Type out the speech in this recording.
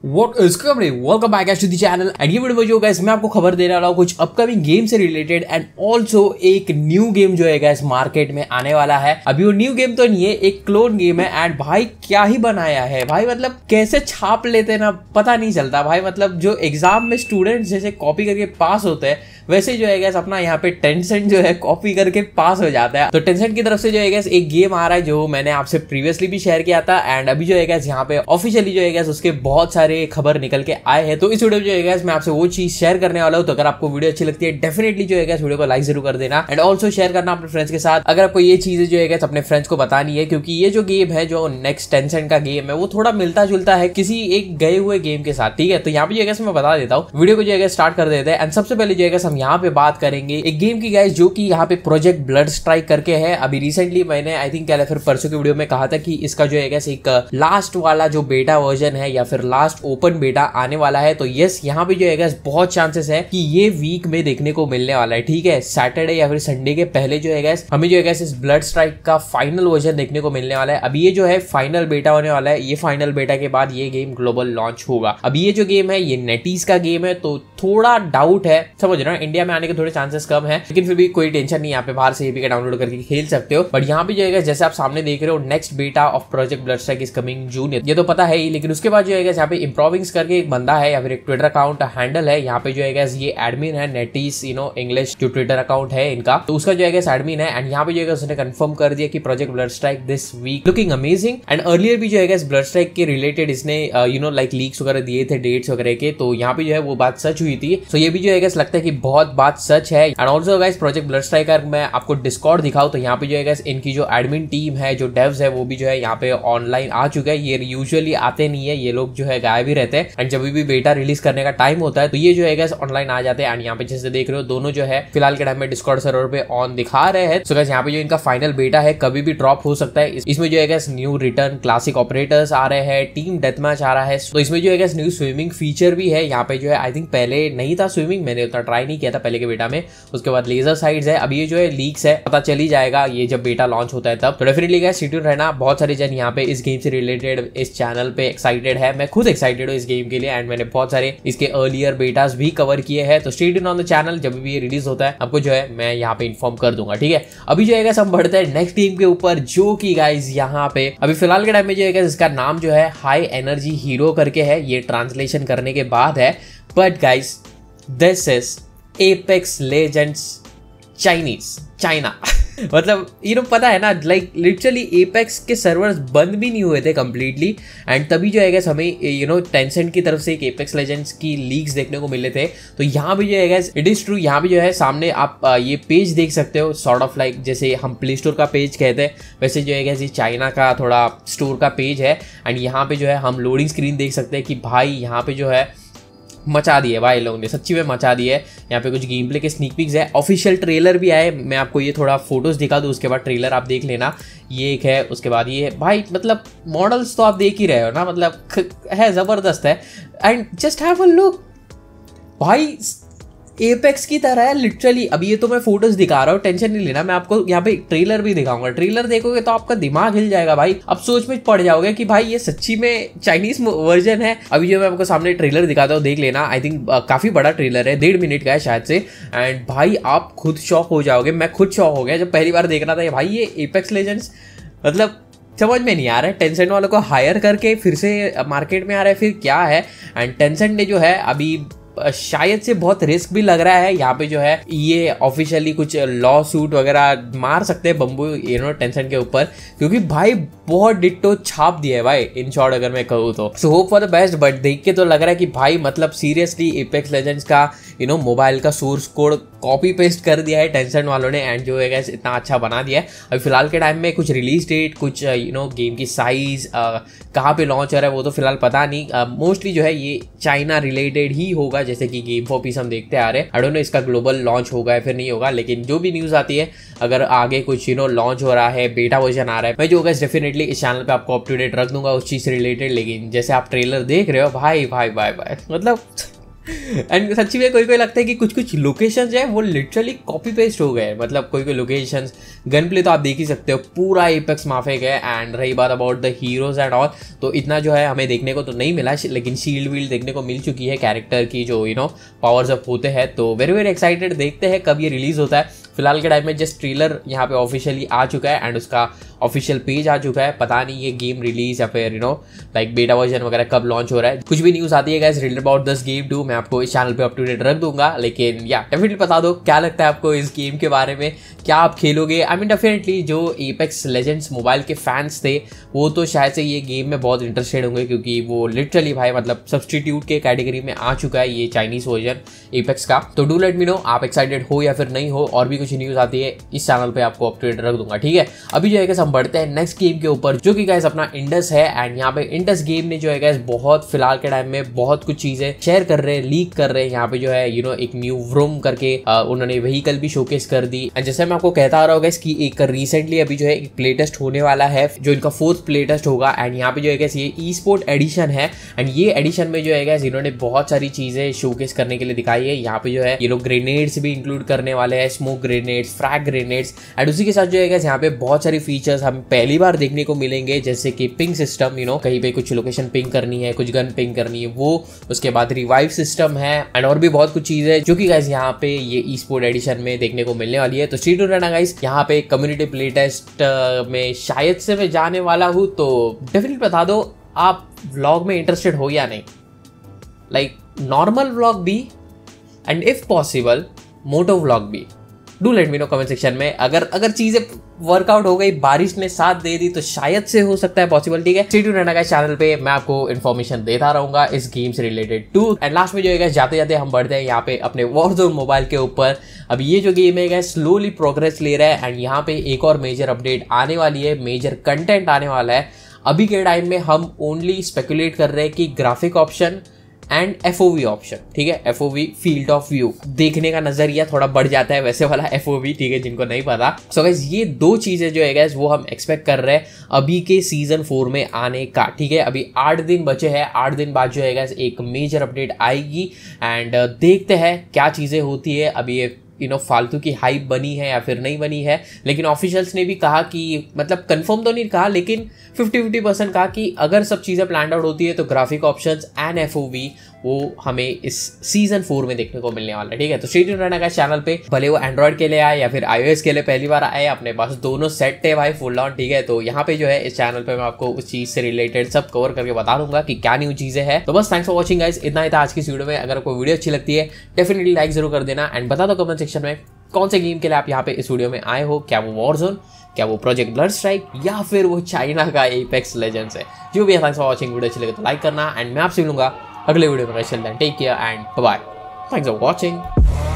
What is coming? Welcome back guys to the channel and ये video जो guys मैं आपको खबर देने वाला हूँ कुछ अपकमिंग गेम से रिलेटेड एंड ऑल्सो एक न्यू गेम जो है गैस मार्केट में आने वाला है अभी वो न्यू गेम तो नहीं है एक क्लोन गेम है एंड भाई क्या ही बनाया है भाई मतलब कैसे छाप लेते ना पता नहीं चलता भाई मतलब जो एग्जाम में स्टूडेंट जैसे कॉपी करके पास होते हैं वैसे जो है गैस अपना यहाँ पे टेंसेंट जो है कॉपी करके पास हो जाता है तो टेंसेंट की तरफ से जो है गैस एक गेम आ रहा है जो मैंने आपसे प्रीवियसली भी शेयर किया था एंड अभी जो है गैस यहाँ पे ऑफिशियली जो है गैस उसके बहुत सारे सारे खबर निकल के आए हैं तो इस वीडियो जो है मैं आपसे वो चीज शेयर करने वाला हूँ तो अगर आपको वीडियो अच्छी लगती है डेफिनेटली जो है इस वीडियो को लाइक जरूर कर देना एंड ऑल्सो शेयर करना अपने फ्रेंड्स के साथ अगर आपको ये चीजें जो है अपने फ्रेंड्स को बतानी है क्योंकि ये जो गेम है जो नेक्स्ट टेंशन का गेम है वो थोड़ा मिलता जुलता है किसी एक गए हुए गेम के साथ ठीक है तो यहाँ पे जो है मैं बता देता हूँ वीडियो को जो है स्टार्ट कर देते हैं एंड सबसे पहले जो है हम यहाँ पे बात करेंगे एक गेम की गैस जो की यहाँ पे प्रोजेक्ट ब्लड स्ट्राइक करके है अभी रिसेंटली मैंने आई थिंक क्या फिर परसों की वीडियो में कहा था कि इसका जो है एक लास्ट वाला जो बेटा वर्जन है या फिर लास्ट ओपन बेटा आने वाला है तो यस यहाँ पे जो है बहुत चांसेस है कि ये वीक में देखने को मिलने वाला है ठीक है सैटरडे या फिर संडे के पहले जो है गैस हमें जो है गैस इस ब्लड स्ट्राइक का फाइनल वर्जन देखने को मिलने वाला है अभी ये जो है फाइनल बेटा होने वाला है ये फाइनल बेटा के बाद ये गेम ग्लोबल लॉन्च होगा अभी ये जो गेम है ये नेटीज का गेम है तो थोड़ा डाउट है समझ रहे हो इंडिया में आने के थोड़े चांसेस कम है लेकिन फिर भी कोई टेंशन नहीं यहाँ पे बाहर से ये भी डाउनलोड करके खेल सकते हो बट यहाँ पे जो है जैसे आप सामने देख रहे हो next beta of project blood strike is coming June ये तो पता है ही लेकिन उसके बाद जो है यहाँ पे इम्प्रोविंग्स करके एक बंदा है या फिर एक ट्विटर अकाउंट हैंडल है यहाँ पे जो है गैस ये एडमिन है नेटिस यू नो इंग्लिश जो ट्विटर अकाउंट है इनका तो उसका जो है गैस एडमिन है एंड यहाँ पे जो है उसने कंफर्म कर दिया कि project blood strike this week looking amazing and earlier भी जो है गैस ब्लड स्ट्राइक के रिलेटेड इसने यू नो लाइक लीक्स वगैरह दिए थे डेट्स वगैरह के तो यहाँ पे जो है वो बात सच हुई थी सो so, ये भी जो है गैस लगता है कि बहुत बात सच है and also guys project blood strike अगर मैं आपको डिस्कॉर्ड दिखाऊँ तो यहाँ पे जो है गैस इनकी जो एडमिन टीम है जो डेव्स है वो भी जो है यहाँ पे ऑनलाइन आ चुका है ये यूजली आते नहीं है ये लोग जो है गायब भी रहते हैं एंड जब भी बेटा रिलीज करने का टाइम होता है तो ये जो है गैस ऑनलाइन आ जाते हैं एंड यहाँ पे जैसे देख रहे हो दोनों जो है फिलहाल के टाइम में डिस्कॉर्ड सर्वर पे ऑन दिखा रहे हैं सो गैस यहाँ पे जो इनका फाइनल बेटा है कभी भी ड्रॉप हो सकता है इसमें जो है guys new return classic operators आ रहे हैं टीम डेथ मैच आ रहा है तो इसमें जो है गैस न्यू स्विमिंग फीचर भी है यहाँ पे जो है आई थिंक पहले नहीं था स्विमिंग मैंने उतना ट्राई नहीं किया था पहले के बेटा में उसके बाद लेजर साइड है अभी ये जो है लीक्स है पता चल ही जाएगा ये जब बेटा लॉन्च होता है तब तो डेफिनेटली गैस सीट्यून रहना बहुत सारे जन यहाँ पे इस गेम से रिलेटेड इस चैनल पे एक्साइटेड है मैं खुद एक्साइटेड एक्साइटेड हूँ इस गेम के लिए एंड मैंने बहुत सारे इसके अर्लियर बेटास भी कवर किए हैं तो स्टेट इन ऑन द चैनल जब भी ये रिलीज होता है आपको जो है मैं यहाँ पे इन्फॉर्म कर दूंगा ठीक है अभी जो है हम बढ़ते हैं नेक्स्ट टीम के ऊपर जो की गाइज यहाँ पे अभी फिलहाल के टाइम में जो है इसका नाम जो है हाई एनर्जी हीरो करके है ये ट्रांसलेशन करने के बाद है but guys this is Apex Legends Chinese China मतलब यू नो पता है ना लाइक लिटरली एपेक्स के सर्वर्स बंद भी नहीं हुए थे कम्प्लीटली एंड तभी जो है हमें यू नो टेंसेंट की तरफ से एक एपेक्स लेजेंड्स की लीक्स देखने को मिले थे तो यहाँ भी जो है इट इज़ ट्रू यहाँ भी जो है सामने आप uh, ये पेज देख सकते हो सॉर्ट ऑफ लाइक जैसे हम प्ले स्टोर का पेज कहते हैं वैसे जो है ये चाइना का थोड़ा स्टोर का पेज है एंड यहाँ पे जो है हम लोडिंग स्क्रीन देख सकते हैं कि भाई यहाँ पे जो है मचा दिए भाई लोगों ने सच्ची में मचा दिए यहाँ पे कुछ गेम प्ले के स्नीक पिक्स है ऑफिशियल ट्रेलर भी आए मैं आपको ये थोड़ा फोटोज दिखा दूँ उसके बाद ट्रेलर आप देख लेना ये एक है उसके बाद ये है भाई मतलब मॉडल्स तो आप देख ही रहे हो ना मतलब है ज़बरदस्त है and just have a look भाई एपेक्स की तरह है लिटरली अभी ये तो मैं फोटोज दिखा रहा हूँ टेंशन नहीं लेना मैं आपको यहाँ पे ट्रेलर भी दिखाऊंगा ट्रेलर देखोगे तो आपका दिमाग हिल जाएगा भाई आप सोच में पड़ जाओगे कि भाई ये सच्ची में चाइनीज वर्जन है अभी जो मैं आपको सामने ट्रेलर दिखाता हूँ देख लेना आई थिंक काफी बड़ा ट्रेलर है डेढ़ मिनट का है शायद से एंड भाई आप खुद शौक हो जाओगे मैं खुद शौक हो गया जब पहली बार देख रहा था भाई ये एपेक्स लेजेंड्स मतलब समझ में नहीं आ रहा है टेंसेंट वालों को हायर करके फिर से मार्केट में आ रहा है फिर क्या है एंड टेंसेंट ने जो है अभी शायद से बहुत रिस्क भी लग रहा है यहाँ पे जो है ये ऑफिशियली कुछ लॉ सूट वगैरह मार सकते हैं बम्बू नो टेंशन के ऊपर क्योंकि भाई बहुत डिट्टो छाप दिया है भाई इन शॉर्ट अगर मैं कहूँ तो so hope for the best but देख के तो लग रहा है कि भाई मतलब सीरियसली इपेक्स लेजेंड्स का यू नो मोबाइल का सोर्स कोड कॉपी पेस्ट कर दिया है टेंसन वालों ने एंड जो है इतना अच्छा बना दिया है अभी फिलहाल के टाइम में कुछ रिलीज डेट कुछ यू नो गेम की साइज़ uh, कहाँ पे लॉन्च हो रहा है वो तो फिलहाल पता नहीं मोस्टली uh, जो है ये चाइना रिलेटेड ही होगा जैसे कि गेम फॉर पीस हम देखते आ रहे हैं आई नो इसका ग्लोबल लॉन्च होगा या फिर नहीं होगा लेकिन जो भी न्यूज़ आती है अगर आगे कुछ यू नो लॉन्च हो रहा है बेटा वर्जन आ रहा है मैं जो होगा डेफिनेटली इस चैनल पर आपको अप टू डेट रख दूंगा उस चीज़ से रिलेटेड लेकिन जैसे आप ट्रेलर देख रहे हो भाई भाई भाई भाई मतलब एंड सच्ची में कोई कोई लगता है कि कुछ कुछ लोकेशन जो है वो लिटरली कॉपी पेस्ट हो गए मतलब कोई कोई लोकेशन गन प्ले तो आप देख ही सकते हो पूरा एपेक्स माफे गए एंड रही बात about the heroes and all तो इतना जो है हमें देखने को तो नहीं मिला लेकिन शील्ड वील्ड देखने को मिल चुकी है कैरेक्टर की जो यू नो पावर्स अप होते हैं तो वेरी वेरी एक्साइटेड देखते हैं कब ये रिलीज़ होता है फिलहाल के टाइम में जस्ट ट्रेलर यहाँ पे ऑफिशियली आ चुका है एंड उसका ऑफिशियल पेज आ चुका है पता नहीं ये गेम रिलीज या फिर you know like beta version वगैरह कब लॉन्च हो रहा है कुछ भी न्यूज़ आती है guys related about this game too मैं आपको इस चैनल पे अप टू डेट रख दूंगा लेकिन या डेफिनेटली बता दो क्या लगता है आपको इस गेम के बारे में क्या आप खेलोगे आई मीन डेफिनेटली जो एपेक्स लेजेंड्स मोबाइल के फैंस थे वो तो शायद से ये गेम में बहुत इंटरेस्टेड होंगे क्योंकि वो लिटरली भाई मतलब सब्सटीट्यूट के कैटेगरी में आ चुका है ये चाइनीज़ वर्जन एपेक्स का तो डू लेट मी नो आप एक्साइटेड हो या फिर नहीं हो और भी कुछ कुछ न्यूज़ आती है इस चैनल पे आपको अपडेट रख दूंगा ठीक है अभी जो है हम बढ़ते हैं नेक्स्ट गेम के ऊपर जो कि गैस अपना इंडस है एंड यहाँ पे इंडस गेम ने जो है गैस बहुत फिलहाल के टाइम में बहुत कुछ चीज़ें शेयर कर रहे हैं लीक कर रहे हैं यहाँ पे जो है यू नो एक न्यू रूम करके उन्होंने व्हीकल भी शोकेस कर दी एंड जैसे मैं आपको कहता आ रहा हूँ गैस कि एक रिसेंटली अभी जो है एक प्ले टेस्ट होने वाला है जो इनका फोर्थ प्ले टेस्ट होगा एंड यहाँ पे जो है गैस ये ई स्पोर्ट एडिशन है एंड ये एडिशन में जो है गैस इन्होंने बहुत सारी चीज़ें शोकेस करने के लिए दिखाई है यहाँ पे जो है ये लोग ग्रेनेड्स भी इंक्लूड करने वाले हैं smoke grade grenades frag grenades and उसी के साथ जो है यहाँ पे बहुत सारी फीचर्स हम पहली बार देखने को मिलेंगे जैसे कि पिंग सिस्टम यू नो कहीं पे कुछ लोकेशन पिंग करनी है कुछ गन पिंग करनी है वो उसके बाद रिवाइव सिस्टम है एंड और भी बहुत कुछ चीज़ है जो कि गाइज यहाँ पे ये ई स्पोर्ट एडिशन में देखने को मिलने वाली है तो टू रहना गाइस यहाँ पे कम्युनिटी प्ले टेस्ट में शायद से मैं जाने वाला हूँ तो डेफिनेट बता दो आप व्लॉग में इंटरेस्टेड हो या नहीं लाइक नॉर्मल व्लॉग भी and if possible moto vlog भी do let me know comment section में अगर अगर चीज़ें वर्कआउट हो गई बारिश ने साथ दे दी तो शायद से हो सकता है पॉसिबल ठीक है सीटू रहना का चैनल पे मैं आपको इन्फॉर्मेशन देता रहूंगा इस गेम से रिलेटेड टू एंड लास्ट में जो है जाते जाते हम बढ़ते हैं यहाँ पे अपने वॉर जोन मोबाइल के ऊपर अब ये जो गेम है स्लोली प्रोग्रेस ले रहा है एंड यहाँ पे एक और मेजर अपडेट आने वाली है मेजर कंटेंट आने वाला है अभी के टाइम में हम ओनली स्पेकुलेट कर रहे हैं कि graphic option and F option ठीक है एफ फील्ड ऑफ व्यू देखने का नजरिया थोड़ा बढ़ जाता है वैसे वाला एफ ठीक है जिनको नहीं पता सो so ये दो चीजें जो है वो हम एक्सपेक्ट कर रहे हैं अभी के सीजन फोर में आने का ठीक है अभी आठ दिन बचे हैं आठ दिन बाद जो है एक मेजर अपडेट आएगी एंड uh, देखते हैं क्या चीजें होती है अभी ये यू नो फालतू की हाइप बनी है या फिर नहीं बनी है लेकिन ऑफिशियल्स ने भी कहा कि मतलब कंफर्म तो नहीं कहा लेकिन फिफ्टी फिफ्टी परसेंट कहा कि अगर सब चीज़ें प्लान आउट होती है तो ग्राफिक ऑप्शंस एंड एफ वो हमें इस सीजन फोर में देखने को मिलने वाला है ठीक है तो श्री रहना का चैनल पे भले वो एंड्रॉइड के लिए आए या फिर आईओ के लिए पहली बार आए अपने पास दोनों सेट थे भाई फुल ऑन ठीक है तो यहाँ पे जो है इस चैनल पे मैं आपको उस चीज से रिलेटेड सब कवर करके बता दूंगा कि क्या न्यू चीजें हैं तो बस थैंक्स फॉर वॉचिंग गाइज इतना ही था आज की वीडियो में अगर आपको वीडियो अच्छी लगती है डेफिनेटली लाइक जरूर कर देना एंड बता दो कमेंट सेक्शन में कौन से गेम के लिए आप यहाँ पे इस वीडियो में आए हो क्या वो वॉर जोन क्या वो प्रोजेक्ट ब्लड स्ट्राइक या फिर वो चाइना का एपेक्स लेजेंड्स है जो भी है थैंक्स फॉर वॉचिंग वीडियो अच्छी लगे तो लाइक करना एंड मैं आपसे मिलूंगा अगले वीडियो में कैसे take care and bye thanks for watching